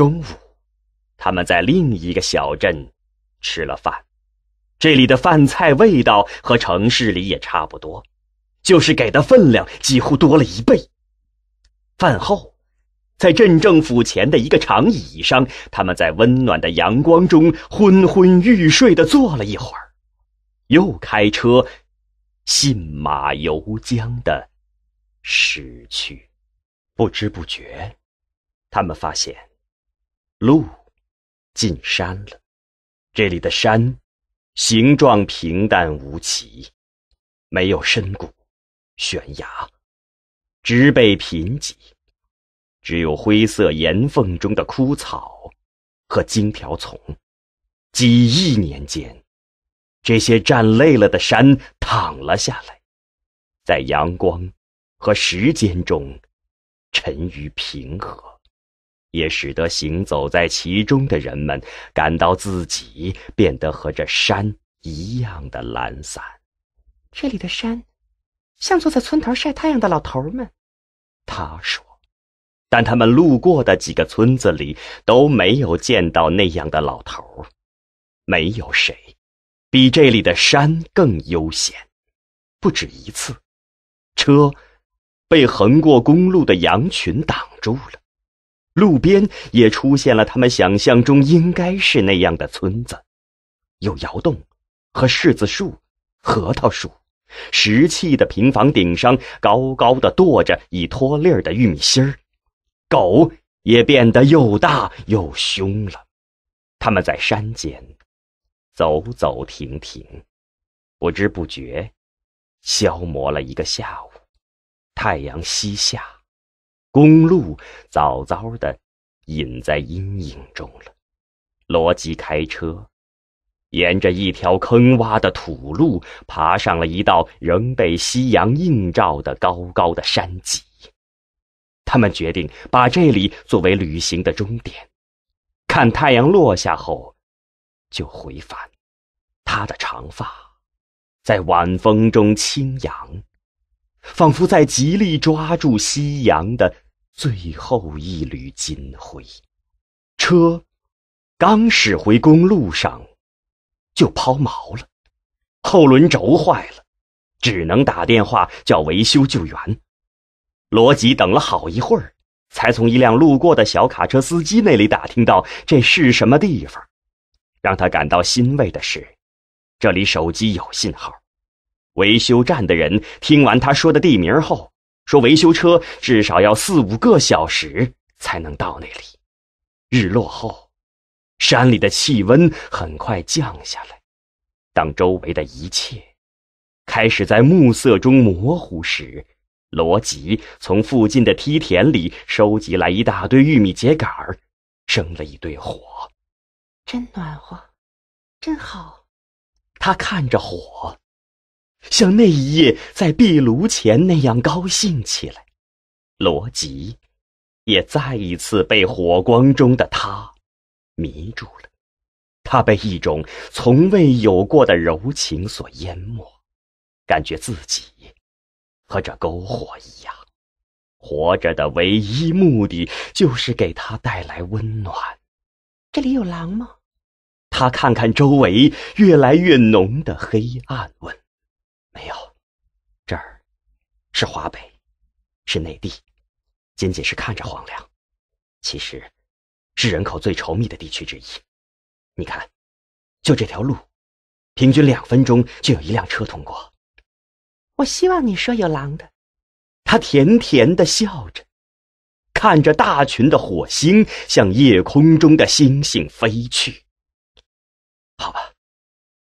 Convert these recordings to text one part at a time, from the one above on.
中午，他们在另一个小镇吃了饭，这里的饭菜味道和城市里也差不多，就是给的分量几乎多了一倍。饭后，在镇政府前的一个长椅上，他们在温暖的阳光中昏昏欲睡地坐了一会儿，又开车，信马由缰地驶去。不知不觉，他们发现。路进山了，这里的山形状平淡无奇，没有深谷、悬崖，植被贫瘠，只有灰色岩缝中的枯草和荆条丛。几亿年间，这些站累了的山躺了下来，在阳光和时间中沉于平和。也使得行走在其中的人们感到自己变得和这山一样的懒散。这里的山，像坐在村头晒太阳的老头们，他说。但他们路过的几个村子里都没有见到那样的老头没有谁，比这里的山更悠闲。不止一次，车，被横过公路的羊群挡住了。路边也出现了他们想象中应该是那样的村子，有窑洞，和柿子树、核桃树，石砌的平房顶上高高的垛着已脱粒儿的玉米芯儿，狗也变得又大又凶了。他们在山间走走停停，不知不觉消磨了一个下午，太阳西下。公路早早的隐在阴影中了。罗辑开车，沿着一条坑洼的土路爬上了一道仍被夕阳映照的高高的山脊。他们决定把这里作为旅行的终点，看太阳落下后就回返。他的长发在晚风中轻扬，仿佛在极力抓住夕阳的。最后一缕金辉，车刚驶回公路上，就抛锚了，后轮轴坏了，只能打电话叫维修救援。罗吉等了好一会儿，才从一辆路过的小卡车司机那里打听到这是什么地方。让他感到欣慰的是，这里手机有信号。维修站的人听完他说的地名后。说维修车至少要四五个小时才能到那里。日落后，山里的气温很快降下来。当周围的一切开始在暮色中模糊时，罗吉从附近的梯田里收集来一大堆玉米秸秆儿，生了一堆火，真暖和，真好。他看着火。像那一夜在壁炉前那样高兴起来，罗吉也再一次被火光中的他迷住了。他被一种从未有过的柔情所淹没，感觉自己和这篝火一样，活着的唯一目的就是给他带来温暖。这里有狼吗？他看看周围越来越浓的黑暗，问。没有，这儿是华北，是内地，仅仅是看着荒凉，其实是人口最稠密的地区之一。你看，就这条路，平均两分钟就有一辆车通过。我希望你说有狼的。他甜甜的笑着，看着大群的火星向夜空中的星星飞去。好吧，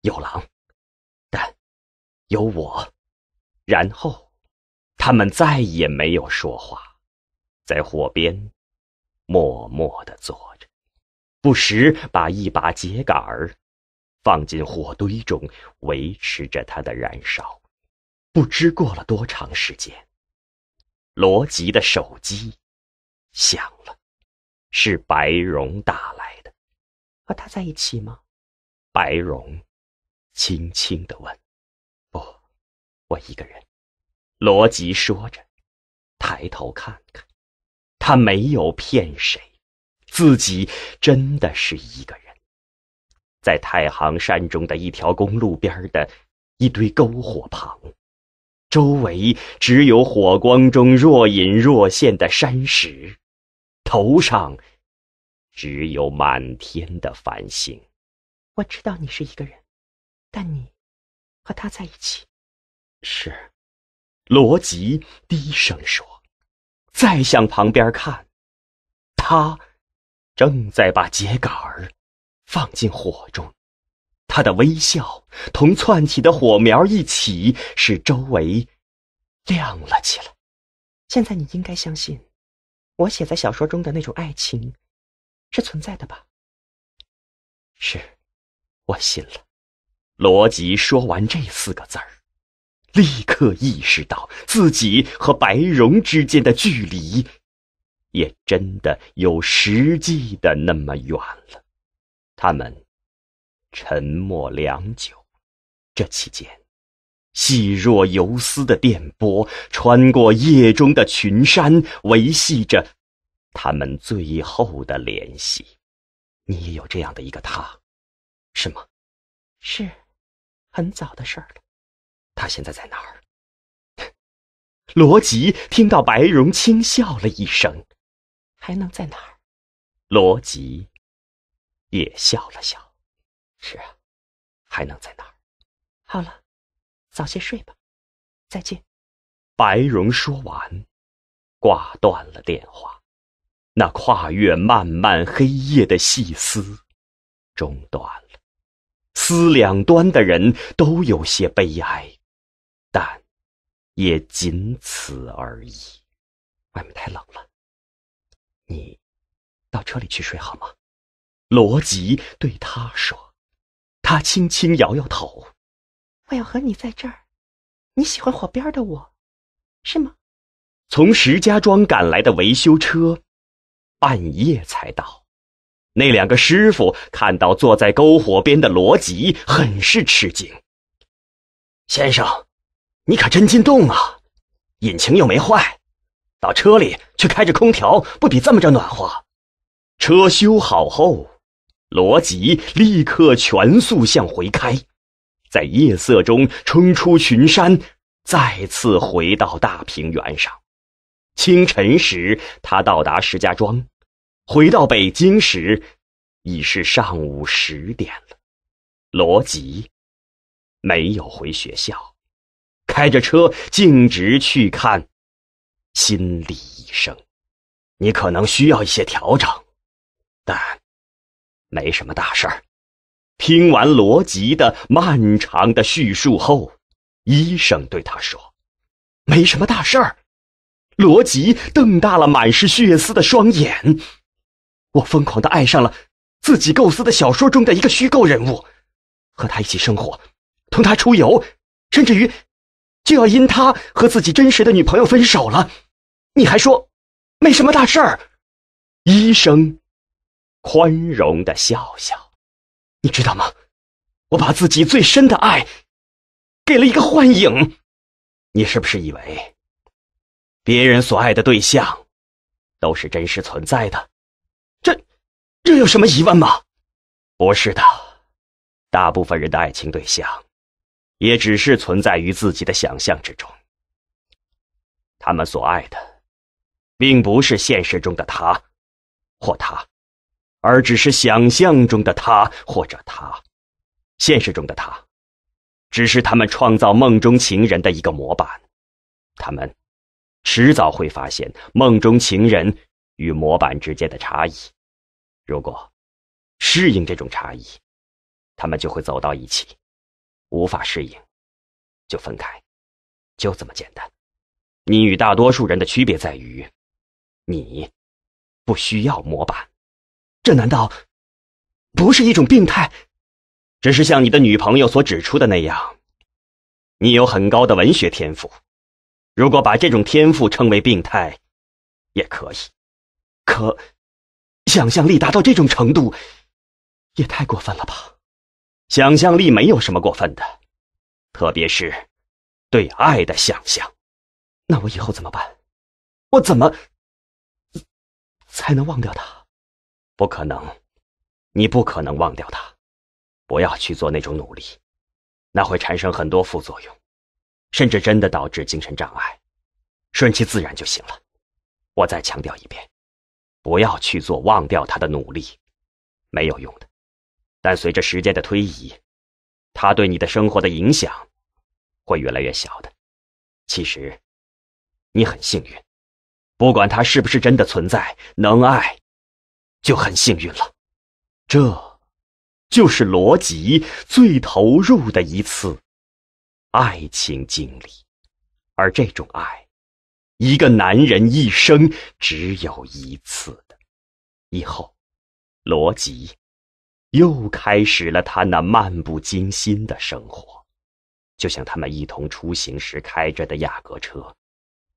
有狼。有我，然后他们再也没有说话，在火边默默的坐着，不时把一把秸秆儿放进火堆中，维持着它的燃烧。不知过了多长时间，罗辑的手机响了，是白蓉打来的。和他在一起吗？白蓉轻轻的问。我一个人，罗辑说着，抬头看看，他没有骗谁，自己真的是一个人，在太行山中的一条公路边的一堆篝火旁，周围只有火光中若隐若现的山石，头上只有满天的繁星。我知道你是一个人，但你和他在一起。是，罗吉低声说：“再向旁边看，他正在把秸秆儿放进火中。他的微笑同窜起的火苗一起，使周围亮了起来。现在你应该相信，我写在小说中的那种爱情是存在的吧？是，我信了。”罗吉说完这四个字儿。立刻意识到自己和白蓉之间的距离，也真的有实际的那么远了。他们沉默良久，这期间细若游丝的电波穿过夜中的群山，维系着他们最后的联系。你也有这样的一个他，是吗？是，很早的事儿了。他现在在哪儿？罗吉听到白蓉轻笑了一声，还能在哪儿？罗吉也笑了笑。是啊，还能在哪儿？好了，早些睡吧，再见。白蓉说完，挂断了电话。那跨越漫漫黑夜的细丝中断了，丝两端的人都有些悲哀。但也仅此而已。外面太冷了，你到车里去睡好吗？罗吉对他说。他轻轻摇摇头。我要和你在这儿。你喜欢火边的我，是吗？从石家庄赶来的维修车，半夜才到。那两个师傅看到坐在篝火边的罗吉，很是吃惊。先生。你可真进洞啊！引擎又没坏，到车里去开着空调，不比这么着暖和？车修好后，罗吉立刻全速向回开，在夜色中冲出群山，再次回到大平原上。清晨时，他到达石家庄；回到北京时，已是上午十点了。罗吉没有回学校。开着车径直去看心理医生，你可能需要一些调整，但没什么大事儿。听完罗吉的漫长的叙述后，医生对他说：“没什么大事儿。”罗吉瞪大了满是血丝的双眼。我疯狂的爱上了自己构思的小说中的一个虚构人物，和他一起生活，同他出游，甚至于。就要因他和自己真实的女朋友分手了，你还说没什么大事儿？医生宽容的笑笑，你知道吗？我把自己最深的爱给了一个幻影。你是不是以为别人所爱的对象都是真实存在的？这这有什么疑问吗？不是的，大部分人的爱情对象。也只是存在于自己的想象之中。他们所爱的，并不是现实中的他，或他，而只是想象中的他或者他。现实中的他，只是他们创造梦中情人的一个模板。他们迟早会发现梦中情人与模板之间的差异。如果适应这种差异，他们就会走到一起。无法适应，就分开，就这么简单。你与大多数人的区别在于，你不需要模板。这难道不是一种病态？只是像你的女朋友所指出的那样，你有很高的文学天赋。如果把这种天赋称为病态，也可以。可想象力达到这种程度，也太过分了吧？想象力没有什么过分的，特别是对爱的想象。那我以后怎么办？我怎么才能忘掉他？不可能，你不可能忘掉他。不要去做那种努力，那会产生很多副作用，甚至真的导致精神障碍。顺其自然就行了。我再强调一遍，不要去做忘掉他的努力，没有用的。但随着时间的推移，他对你的生活的影响会越来越小的。其实，你很幸运，不管他是不是真的存在，能爱，就很幸运了。这，就是罗辑最投入的一次爱情经历，而这种爱，一个男人一生只有一次的。以后，罗辑。又开始了他那漫不经心的生活，就像他们一同出行时开着的雅阁车，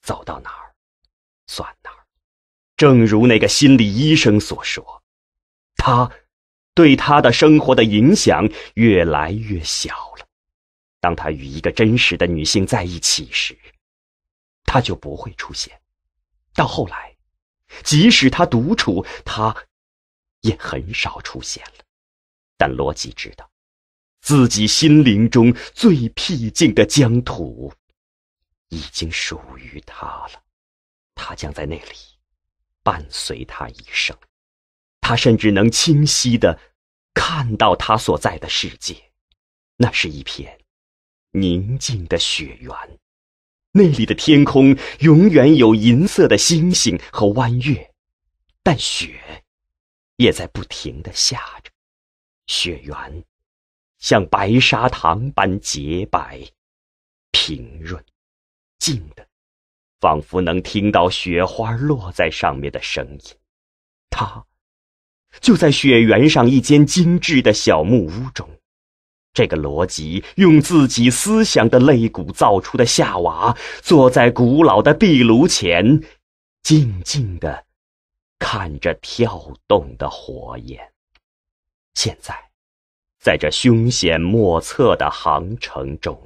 走到哪儿，算哪儿。正如那个心理医生所说，他对他的生活的影响越来越小了。当他与一个真实的女性在一起时，他就不会出现。到后来，即使他独处，他也很少出现了。但罗辑知道，自己心灵中最僻静的疆土，已经属于他了。他将在那里，伴随他一生。他甚至能清晰的看到他所在的世界。那是一片宁静的雪原，那里的天空永远有银色的星星和弯月，但雪也在不停的下着。雪原，像白砂糖般洁白、平润、静的，仿佛能听到雪花落在上面的声音。他，就在雪原上一间精致的小木屋中，这个罗辑用自己思想的肋骨造出的夏娃，坐在古老的壁炉前，静静的看着跳动的火焰。现在，在这凶险莫测的航程中，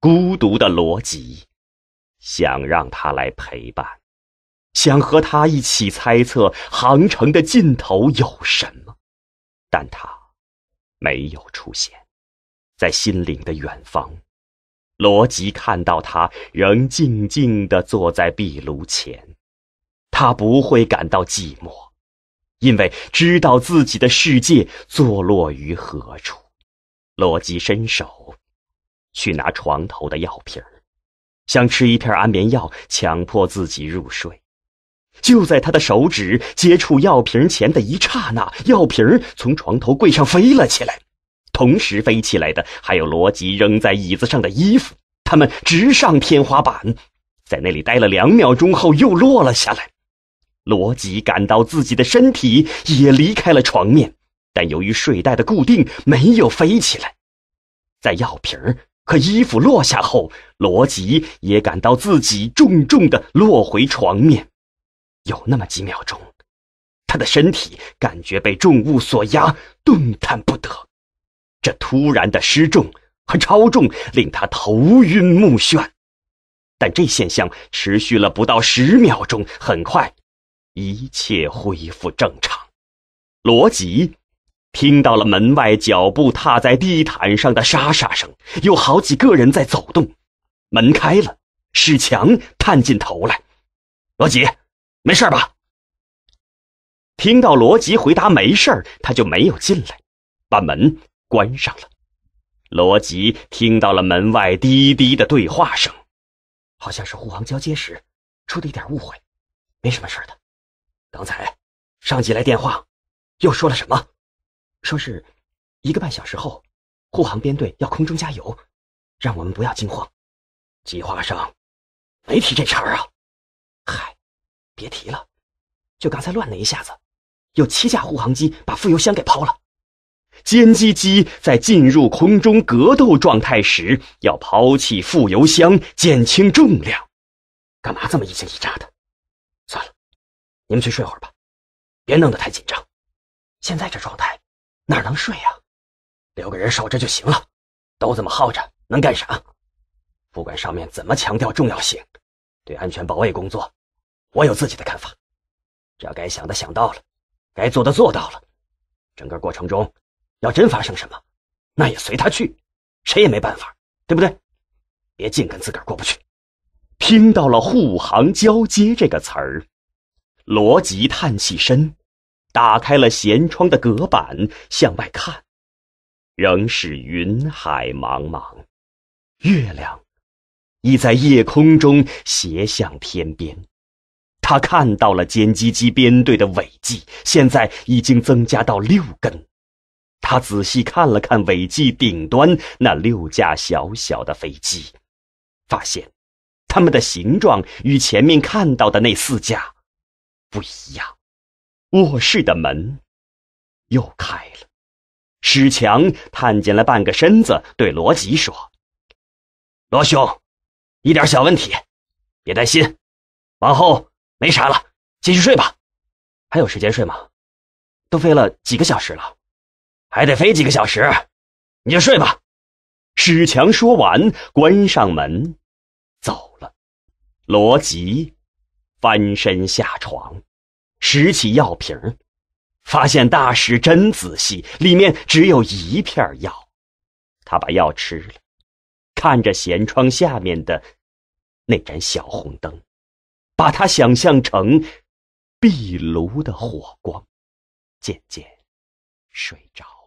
孤独的罗辑想让他来陪伴，想和他一起猜测航程的尽头有什么，但他没有出现。在心灵的远方，罗辑看到他仍静静地坐在壁炉前，他不会感到寂寞。因为知道自己的世界坐落于何处，罗辑伸手去拿床头的药瓶，想吃一片安眠药，强迫自己入睡。就在他的手指接触药瓶前的一刹那，药瓶从床头柜上飞了起来，同时飞起来的还有罗辑扔在椅子上的衣服，他们直上天花板，在那里待了两秒钟后又落了下来。罗吉感到自己的身体也离开了床面，但由于睡袋的固定，没有飞起来。在药瓶和衣服落下后，罗吉也感到自己重重的落回床面。有那么几秒钟，他的身体感觉被重物所压，动弹不得。这突然的失重和超重令他头晕目眩，但这现象持续了不到十秒钟，很快。一切恢复正常。罗辑听到了门外脚步踏在地毯上的沙沙声，有好几个人在走动。门开了，史强探进头来：“罗辑，没事吧？”听到罗辑回答“没事儿”，他就没有进来，把门关上了。罗辑听到了门外滴滴的对话声，好像是护航交接时出的一点误会，没什么事的。刚才，上级来电话，又说了什么？说是，一个半小时后，护航编队要空中加油，让我们不要惊慌。计划上没提这茬儿啊。嗨，别提了，就刚才乱那一下子，有七架护航机把副油箱给抛了。歼击机在进入空中格斗状态时，要抛弃副油箱，减轻重量。干嘛这么一惊一乍的？你们去睡会儿吧，别弄得太紧张。现在这状态，哪能睡呀？留个人守着就行了，都这么耗着，能干啥？不管上面怎么强调重要性，对安全保卫工作，我有自己的看法。只要该想的想到了，该做的做到了，整个过程中要真发生什么，那也随他去，谁也没办法，对不对？别净跟自个儿过不去。听到了“护航交接”这个词儿。罗吉探起身，打开了舷窗的隔板，向外看，仍是云海茫茫，月亮已在夜空中斜向天边。他看到了歼击机编队的尾迹，现在已经增加到六根。他仔细看了看尾迹顶端那六架小小的飞机，发现它们的形状与前面看到的那四架。不一样，卧室的门又开了，史强探进了半个身子，对罗辑说：“罗兄，一点小问题，别担心，往后没啥了，继续睡吧。还有时间睡吗？都飞了几个小时了，还得飞几个小时，你就睡吧。”史强说完，关上门，走了。罗辑。翻身下床，拾起药瓶发现大石真仔细，里面只有一片药。他把药吃了，看着舷窗下面的那盏小红灯，把它想象成壁炉的火光，渐渐睡着。